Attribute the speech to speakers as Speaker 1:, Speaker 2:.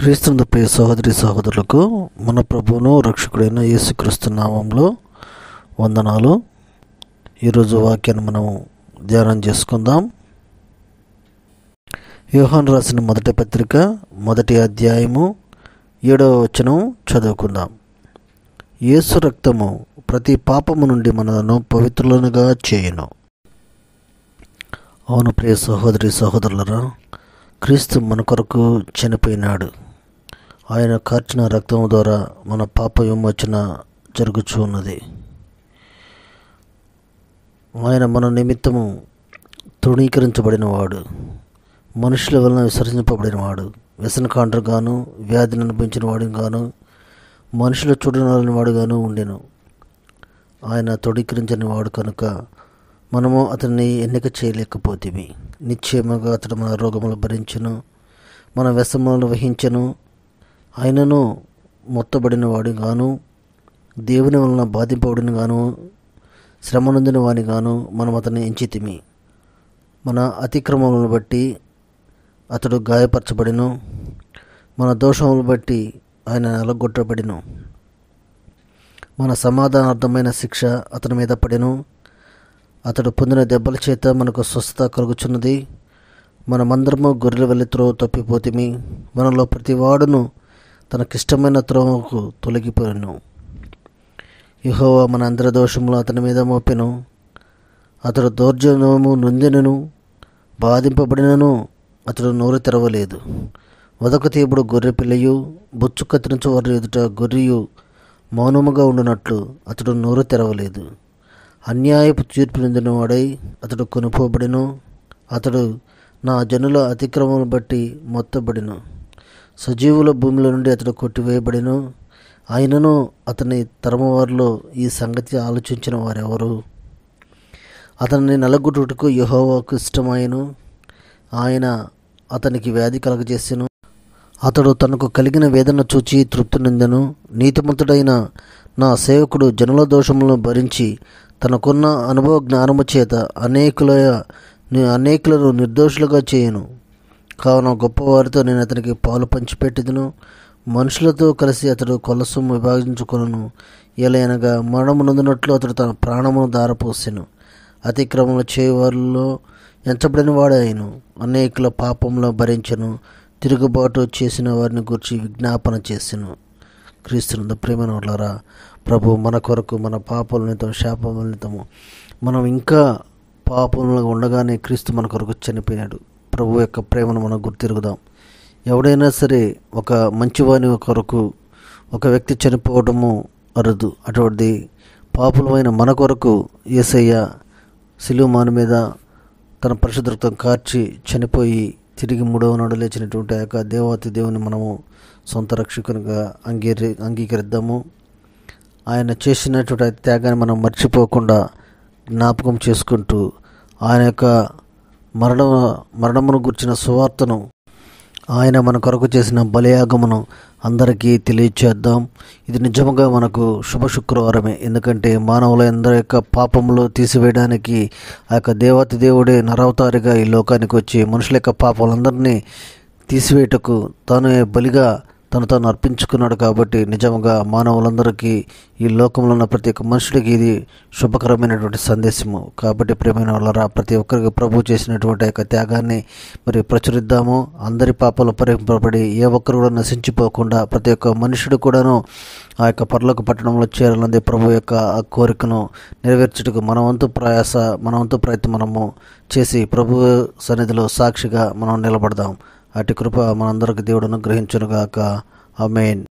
Speaker 1: క్రీస్తుని ప్రియ సహోదరి సహోదరులకు మన ప్రభువును రక్షకుడైన యేసుక్రీస్తు నామంలో వందనాలు ఈరోజు వాక్యాన్ని మనం ధ్యానం చేసుకుందాం యోహాన్ రాసిన మొదటి పత్రిక మొదటి అధ్యాయము ఏడవ వచనం చదువుకుందాం యేసు రక్తము ప్రతి పాపము నుండి మనలను పవిత్రులనుగా చేయను అవును ప్రియ సహోదరి సహోదరులరా క్రీస్తు మన కొరకు చనిపోయినాడు ఆయన కార్చిన రక్తం ద్వారా మన పాప విమోచన జరుగుచు ఉన్నది ఆయన మన నిమిత్తము తృణీకరించబడినవాడు మనుషుల వలన విసర్జింపబడినవాడు వ్యసనకాండ్రగాను వ్యాధిని అనిపించిన గాను మనుషుల చూడనని వాడుగాను ఉండెను ఆయన తృణీకరించని వాడు కనుక మనము అతన్ని ఎన్నిక చేయలేకపోతేమి నిశ్చయముగా అతడు మన రోగములు భరించను మన వ్యసములను వహించను ఆయనను మొత్తబడిన గాను దేవుని వలన బాధింపబడిన గాను శ్రమనొందిన గాను మనం అతన్ని ఎంచితిమి మన అతిక్రమములను బట్టి అతడు గాయపరచబడిను మన దోషములను బట్టి ఆయన నలగొట్టబడిను మన సమాధానార్థమైన శిక్ష అతని మీద పడెను అతడు పొందిన దెబ్బల చేత మనకు స్వస్థత కలుగుచున్నది మనమందరము గొర్రెల వెలుతురో తప్పిపోతిమి మనలో ప్రతి వాడును తనకిష్టమైన త్రోమకు తొలగిపోయాను యహోవా మన అందరి దోషములు అతని మీద మోపెను అతడు దౌర్జన్యము నొందినను బాధింపబడినను అతడు నోరు తెరవలేదు వదక తీపుడు గొర్రె పిల్లయు బొచ్చు కత్తిరించు వారి ఎదుట గొర్రెయు మౌనముగా ఉండినట్లు అతడు నోరు తెరవలేదు అన్యాయపు తీర్పు నిందినవాడై అతడు కొనుపోబడిను అతడు నా జనుల అతిక్రమం బట్టి మొత్తబడిను సజీవుల భూమిలో నుండి అతడు కొట్టివేయబడిను ఆయనను అతని తరమవారిలో ఈ సంగతి ఆలోచించిన వారెవరు అతన్ని నలగొట్టుటకు యహోవాకు ఇష్టమాయను ఆయన అతనికి వ్యాధి కలగజేసెను అతడు తనకు కలిగిన వేదన చూచి తృప్తి నిందెను నీతిమంతుడైన నా సేవకుడు జనుల దోషములను భరించి తనకున్న అనుభవ జ్ఞానము చేత అనేకుల అనేకులను నిర్దోషులుగా చేయను కావున గొప్పవారితో నేను అతనికి పాలు పంచిపెట్టెదను మనుషులతో కలిసి అతడు కొలసొమ్ము విభాగించుకును ఎలయనగా మరణము నొందినట్లు అతడు తన ప్రాణమును దారపోసాను అతిక్రమములు చేయవారిలో ఎంచబడిన వాడాయను అనేకుల పాపంలో భరించను తిరుగుబాటు చేసిన వారిని గురించి విజ్ఞాపన చేసెను ప్రేమ ప్రేమనోళ్ళరా ప్రభు మన కొరకు మన పాపల నితం శాపముల నితము మనం ఇంకా పాపంలో ఉండగానే క్రీస్తు మన కొరకు చనిపోయాడు ప్రభు యొక్క ప్రేమను మనం గుర్తిరుగుదాం ఎవడైనా సరే ఒక మంచివాని కొరకు ఒక వ్యక్తి చనిపోవడము అరుదు అటువంటి పాపులమైన మన కొరకు ఏసయ్య సిలుమాను మీద తన పరిశుద్ధత్వం కార్చి చనిపోయి తిరిగి మూడవ నాడు లేచినటువంటి ఆ యొక్క దేవాతి దేవుని మనము సొంత రక్షకునిగా అంగీకరి అంగీకరిద్దాము ఆయన చేసినటువంటి త్యాగాన్ని మనం మర్చిపోకుండా జ్ఞాపకం చేసుకుంటూ ఆయన యొక్క మరణ మరణమును గుర్చిన సువార్తను ఆయన మన కొరకు చేసిన బలయాగమును అందరికీ తెలియచేద్దాం ఇది నిజముగా మనకు శుభ శుక్రవారమే ఎందుకంటే మానవుల మానవులందరి యొక్క పాపములు తీసివేయడానికి ఆ యొక్క దేవతి దేవుడే నరవతారిగా ఈ లోకానికి వచ్చి మనుషుల యొక్క పాపములందరినీ తీసివేయటకు తాను బలిగా తను తాను అర్పించుకున్నాడు కాబట్టి నిజంగా మానవులందరికీ ఈ లోకంలో ఉన్న ప్రతి ఒక్క మనుషుడికి ఇది శుభకరమైనటువంటి సందేశము కాబట్టి ప్రేమైన వాళ్ళరా ప్రతి ఒక్కరికి ప్రభు చేసినటువంటి యొక్క త్యాగాన్ని మరి ప్రచురిద్దాము అందరి పాపాలు పరిహింపబడి ఏ ఒక్కరు కూడా నశించిపోకుండా ప్రతి ఒక్క మనుషుడు కూడాను ఆ యొక్క పర్లకు పట్టణంలో చేరాలన్నది ప్రభు యొక్క ఆ కోరికను నెరవేర్చుటకు మనవంతు ప్రయాస మనవంతు ప్రయత్నం మనము చేసి ప్రభు సన్నిధిలో సాక్షిగా మనం నిలబడదాం అటు కృప మనందరికి దేవుడు అనుగ్రహించునుగాక అమేన్